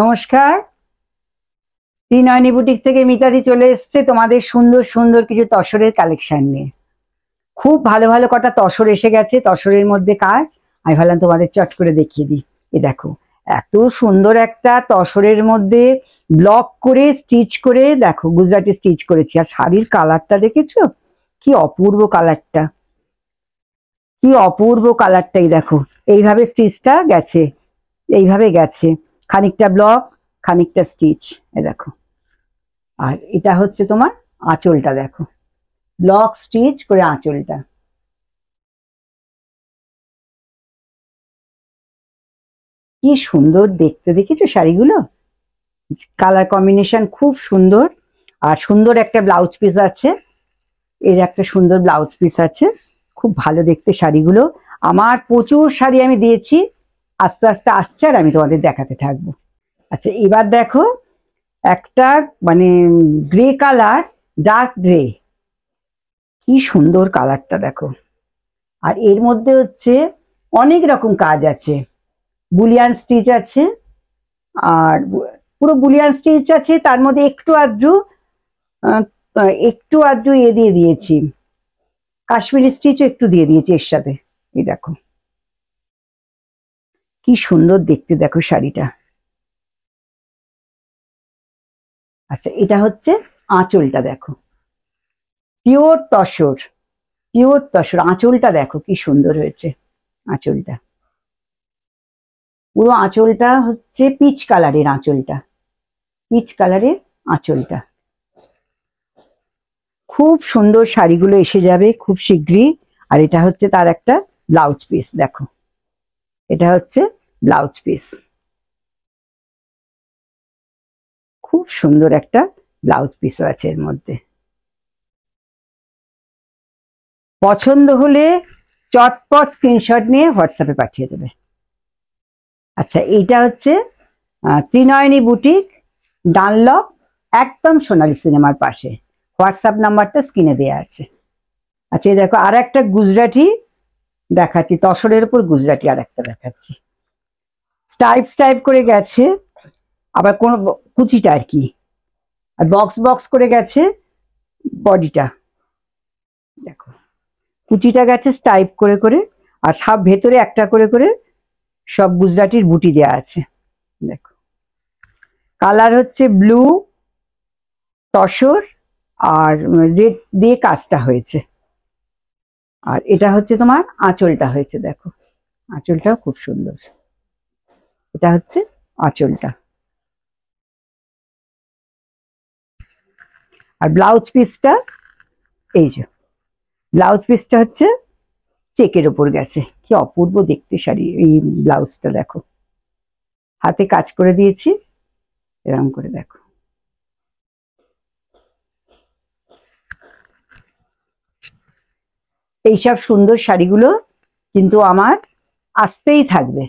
নমস্কার ত্রিনয়নী বুটিক থেকে মিতাদি চলে এসছে তোমাদের সুন্দর সুন্দর কিছু তসরের কালেকশন নিয়ে খুব ভালো ভালো কটা তসর এসে গেছে তসরের মধ্যে কাজ আমি ভাবলাম তোমাদের চট করে দেখিয়ে দিই এ দেখো এত সুন্দর একটা তসরের মধ্যে ব্লক করে স্টিচ করে দেখো গুজরাটে স্টিচ করেছি আর শাড়ির কালারটা দেখেছো কি অপূর্ব কালারটা কি অপূর্ব কালারটাই দেখো এইভাবে স্টিচটা গেছে এইভাবে গেছে খানিকটা ব্লক খানিকটা স্টিচ এ দেখো আর এটা হচ্ছে তোমার আঁচলটা দেখো ব্লক স্টিচ করে আঁচলটা কি সুন্দর দেখতে দেখেছো শাড়িগুলো কালার কম্বিনেশন খুব সুন্দর আর সুন্দর একটা ব্লাউজ পিস আছে এর একটা সুন্দর ব্লাউজ পিস আছে খুব ভালো দেখতে শাড়িগুলো আমার প্রচুর শাড়ি আমি দিয়েছি আস্তে আস্তে আসছে আর আমি তোমাদের দেখাতে থাকবো আচ্ছা এবার দেখো একটা মানে গ্রে কালার ডার্ক গ্রে কি সুন্দর কালারটা দেখো আর এর মধ্যে হচ্ছে অনেক রকম কাজ আছে বুলিয়ান স্টিচ আছে আর পুরো বুলিয়ান স্টিচ আছে তার মধ্যে একটু আদ্রু একটু আদ্রু এ দিয়ে দিয়েছি কাশ্মীরি স্টিচও একটু দিয়ে দিয়েছি এর সাথে এই দেখো কি সুন্দর দেখতে দেখো শাড়িটা আচ্ছা এটা হচ্ছে আঁচলটা দেখো পিওর তসর পিওর তসর আঁচলটা দেখো কি সুন্দর হয়েছে আঁচলটা পুরো আঁচলটা হচ্ছে পিচ কালারের আঁচলটা পিচ কালারের আঁচলটা খুব সুন্দর শাড়িগুলো এসে যাবে খুব শীঘ্রই আর এটা হচ্ছে তার একটা ব্লাউজ পিস দেখো এটা হচ্ছে ব্লাউজ পিস খুব সুন্দর একটা ব্লাউজ পিসও আছে এর মধ্যে পছন্দ হলে চটপট স্ক্রিনশট নিয়ে হোয়াটসঅ্যাপে পাঠিয়ে দেবে আচ্ছা এইটা হচ্ছে ত্রিনয়নী বুটিক ডানলক একদম সোনালি সিনেমার পাশে হোয়াটসঅ্যাপ নাম্বারটা স্ক্রিনে দেওয়া আছে আচ্ছা এই দেখো আর একটা গুজরাটি দেখাচ্ছি তসরের উপর গুজরাটি আর একটা দেখাচ্ছি স্টাইপ স্টাইপ করে গেছে আবার কোন কুচিটা আর কি আর বক্স বক্স করে গেছে বডিটা দেখো কুচিটা গেছে স্টাইপ করে করে আর সব ভেতরে একটা করে করে সব গুজরাটির বুটি দেয়া আছে দেখো কালার হচ্ছে ব্লু তসর আর রেড দিয়ে কাজটা হয়েছে আর এটা হচ্ছে তোমার আঁচলটা হয়েছে দেখো আঁচলটাও খুব সুন্দর এটা হচ্ছে আঁচলটা আর ব্লাউজ পিসটা এই যে ব্লাউজ পিসটা হচ্ছে চেকের ওপর গেছে কি অপূর্ব দেখতে শাড়ি এই ব্লাউজটা দেখো হাতে কাজ করে দিয়েছি এরকম করে দেখো এইসব সুন্দর শাড়িগুলো কিন্তু আমার আসতেই থাকবে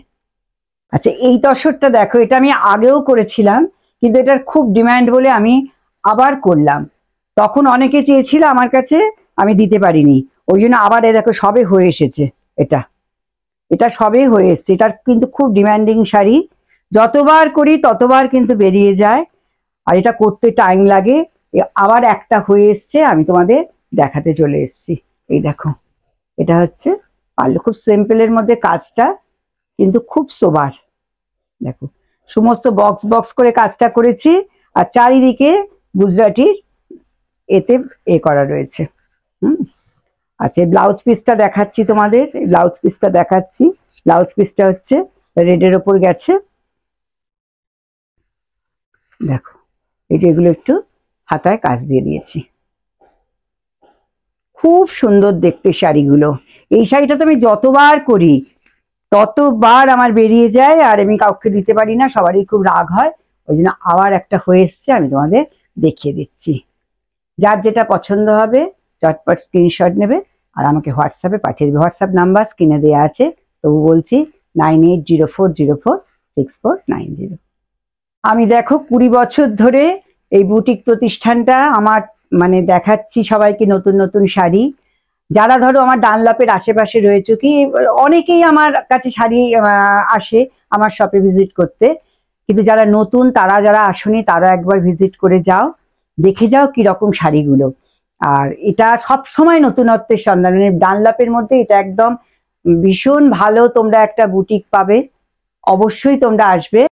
আচ্ছা এই তসরটা দেখো এটা আমি আগেও করেছিলাম কিন্তু এটার খুব ডিম্যান্ড বলে আমি আবার করলাম তখন অনেকে চেয়েছিল আমার কাছে আমি দিতে পারিনি ওই জন্য আবার এ দেখো সবে হয়ে এসেছে এটা এটা সবে হয়ে এসছে এটার কিন্তু খুব ডিম্যান্ডিং শাড়ি যতবার করি ততবার কিন্তু বেরিয়ে যায় আর এটা করতে টাইম লাগে আবার একটা হয়ে এসছে আমি তোমাদের দেখাতে চলে এসছি এই দেখো এটা হচ্ছে পার্লো খুব সিম্পলের মধ্যে কাজটা কিন্তু খুব সোবার দেখো সমস্ত বক্স বক্স করে কাজটা করেছি আর চারিদিকে গুজরাটির এতে এ করা রয়েছে হুম আচ্ছা ব্লাউজ পিসটা দেখাচ্ছি তোমাদের ব্লাউজ পিসটা দেখাচ্ছি ব্লাউজ পিসটা হচ্ছে রেডের ওপর গেছে দেখো এই যে এগুলো একটু হাতায় কাজ দিয়ে দিয়েছি খুব সুন্দর দেখতে শাড়িগুলো এই শাড়িটা তো আমি যতবার করি ততবার আমার বেরিয়ে যায় আর আমি কাউকে দিতে পারি না সবারই খুব রাগ হয় ওই জন্য আবার একটা হয়ে এসছে আমি তোমাদের দেখিয়ে দিচ্ছি যার যেটা পছন্দ হবে চটপট স্ক্রিনশট নেবে আর আমাকে হোয়াটসঅ্যাপে পাঠিয়ে দেবে হোয়াটসঅ্যাপ নাম্বার স্ক্রিনে দেওয়া আছে তবু বলছি nine eight zero four zero four six four nine zero আমি দেখো কুড়ি বছর ধরে এই বুটিক প্রতিষ্ঠানটা আমার মানে দেখাচ্ছি সবাইকে নতুন নতুন শাড়ি যারা ধরো আমার ডানলাপের আশেপাশে রয়েছে কি অনেকেই আমার কাছে শাড়ি আসে আমার শপে ভিজিট করতে কিন্তু যারা নতুন তারা যারা আসনি তারা একবার ভিজিট করে যাও দেখে যাও কি রকম শাড়িগুলো আর এটা সব সময় নতুনত্বের সন্ধান মানে ডানলাপের মধ্যে এটা একদম ভীষণ ভালো তোমরা একটা বুটিক পাবে অবশ্যই তোমরা আসবে